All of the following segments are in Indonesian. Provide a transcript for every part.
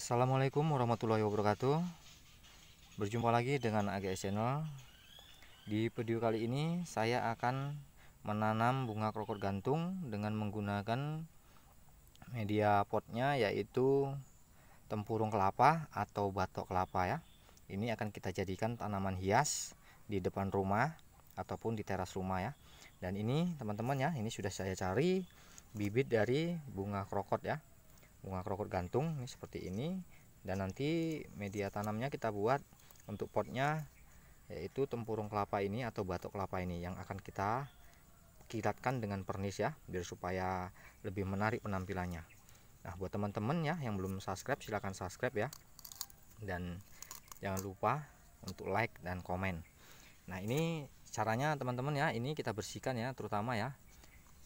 Assalamualaikum warahmatullahi wabarakatuh Berjumpa lagi dengan AGS Channel Di video kali ini saya akan menanam bunga krokot gantung dengan menggunakan media potnya yaitu tempurung kelapa atau batok kelapa ya Ini akan kita jadikan tanaman hias di depan rumah ataupun di teras rumah ya Dan ini teman-teman ya ini sudah saya cari bibit dari bunga krokot ya bunga krokut gantung ini seperti ini dan nanti media tanamnya kita buat untuk potnya yaitu tempurung kelapa ini atau batok kelapa ini yang akan kita kilatkan dengan pernis ya biar supaya lebih menarik penampilannya nah buat teman-teman ya yang belum subscribe silahkan subscribe ya dan jangan lupa untuk like dan komen nah ini caranya teman-teman ya ini kita bersihkan ya terutama ya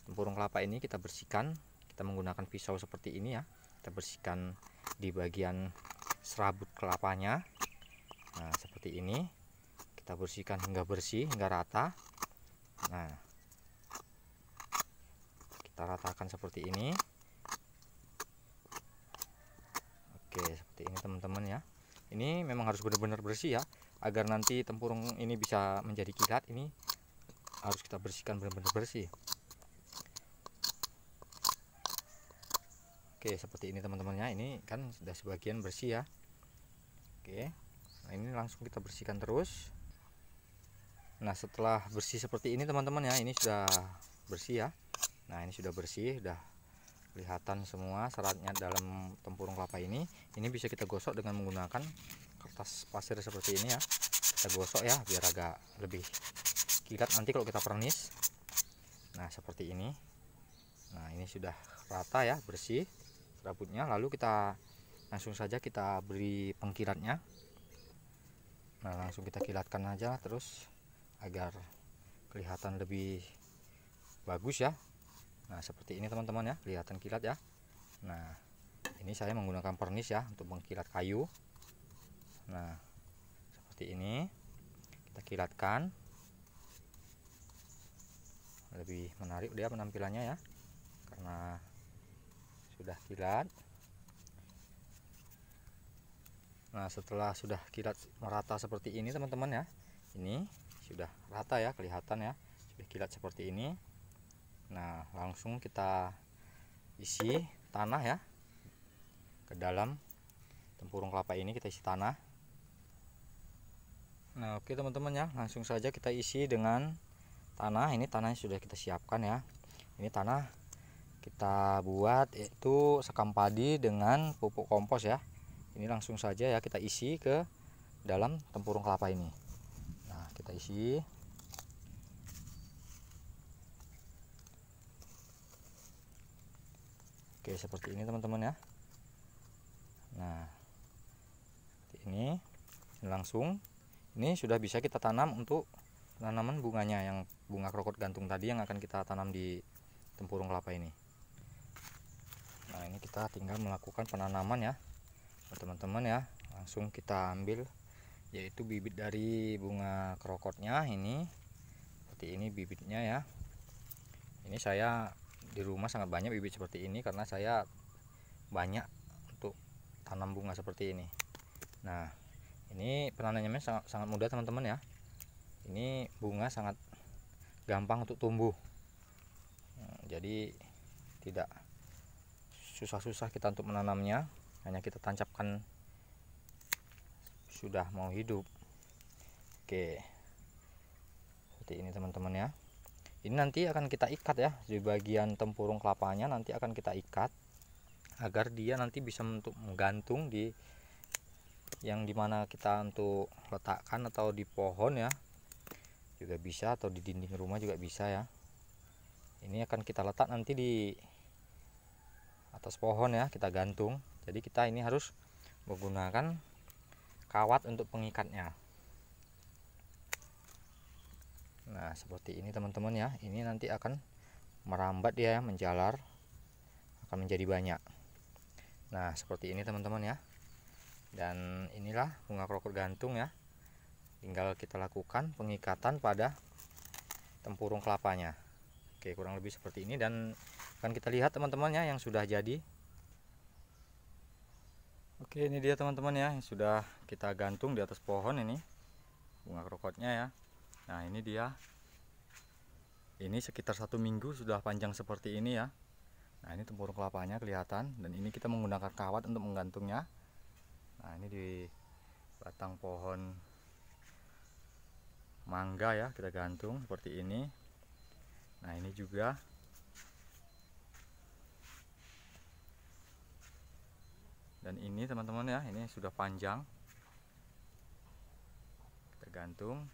tempurung kelapa ini kita bersihkan kita menggunakan pisau seperti ini ya kita bersihkan di bagian serabut kelapanya nah seperti ini kita bersihkan hingga bersih hingga rata nah kita ratakan seperti ini oke seperti ini teman-teman ya ini memang harus benar-benar bersih ya agar nanti tempurung ini bisa menjadi kilat ini harus kita bersihkan benar-benar bersih Oke seperti ini teman-temannya ini kan sudah sebagian bersih ya Oke nah ini langsung kita bersihkan terus Nah setelah bersih seperti ini teman-teman ya ini sudah bersih ya Nah ini sudah bersih sudah kelihatan semua seratnya dalam tempurung kelapa ini ini bisa kita gosok dengan menggunakan kertas pasir seperti ini ya kita gosok ya biar agak lebih kilat nanti kalau kita pernis nah seperti ini nah ini sudah rata ya bersih rambutnya lalu kita langsung saja kita beri pengkilatnya nah langsung kita kilatkan aja terus agar kelihatan lebih bagus ya nah seperti ini teman-teman ya kelihatan kilat ya nah ini saya menggunakan pernis ya untuk mengkilat kayu nah seperti ini kita kilatkan lebih menarik dia penampilannya ya karena sudah kilat nah setelah sudah kilat merata seperti ini teman-teman ya ini sudah rata ya kelihatan ya sudah kilat seperti ini nah langsung kita isi tanah ya ke dalam tempurung kelapa ini kita isi tanah nah oke teman-teman ya langsung saja kita isi dengan tanah ini tanahnya sudah kita siapkan ya ini tanah kita buat itu sekam padi dengan pupuk kompos ya ini langsung saja ya kita isi ke dalam tempurung kelapa ini nah kita isi oke seperti ini teman-teman ya nah ini, ini langsung ini sudah bisa kita tanam untuk tanaman bunganya yang bunga krokot gantung tadi yang akan kita tanam di tempurung kelapa ini kita tinggal melakukan penanaman ya nah, teman-teman ya langsung kita ambil yaitu bibit dari bunga krokotnya ini seperti ini bibitnya ya ini saya di rumah sangat banyak bibit seperti ini karena saya banyak untuk tanam bunga seperti ini nah ini penanamannya sangat, sangat mudah teman-teman ya ini bunga sangat gampang untuk tumbuh hmm, jadi tidak susah-susah kita untuk menanamnya hanya kita tancapkan sudah mau hidup oke seperti ini teman-teman ya ini nanti akan kita ikat ya di bagian tempurung kelapanya nanti akan kita ikat agar dia nanti bisa untuk menggantung di yang dimana kita untuk letakkan atau di pohon ya juga bisa atau di dinding rumah juga bisa ya ini akan kita letak nanti di atas pohon ya kita gantung jadi kita ini harus menggunakan kawat untuk pengikatnya nah seperti ini teman-teman ya ini nanti akan merambat dia ya menjalar akan menjadi banyak nah seperti ini teman-teman ya dan inilah bunga krokot gantung ya tinggal kita lakukan pengikatan pada tempurung kelapanya oke kurang lebih seperti ini dan akan kita lihat teman-temannya yang sudah jadi oke ini dia teman-teman ya yang sudah kita gantung di atas pohon ini bunga krokotnya ya nah ini dia ini sekitar satu minggu sudah panjang seperti ini ya nah ini tempurung kelapanya kelihatan dan ini kita menggunakan kawat untuk menggantungnya nah ini di batang pohon mangga ya kita gantung seperti ini nah ini juga dan ini teman-teman ya ini sudah panjang kita gantung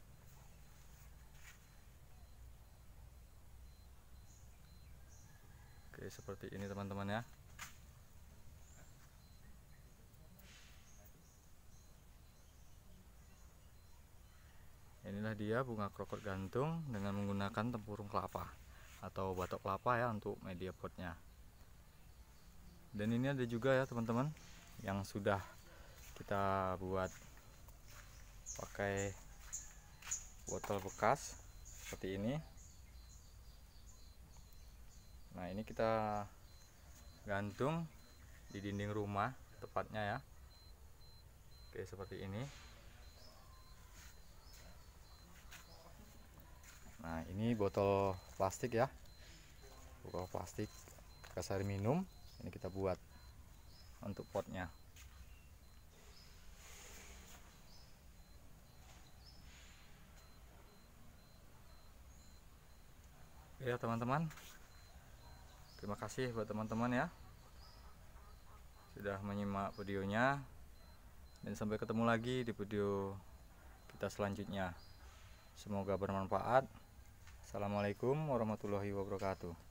oke seperti ini teman-teman ya inilah dia bunga krokot gantung dengan menggunakan tempurung kelapa atau batok kelapa ya untuk media potnya dan ini ada juga ya teman-teman yang sudah kita buat pakai botol bekas seperti ini nah ini kita gantung di dinding rumah tepatnya ya oke seperti ini nah ini botol plastik ya botol plastik kasar minum ini kita buat untuk potnya ya teman-teman terima kasih buat teman-teman ya sudah menyimak videonya dan sampai ketemu lagi di video kita selanjutnya semoga bermanfaat Assalamualaikum warahmatullahi wabarakatuh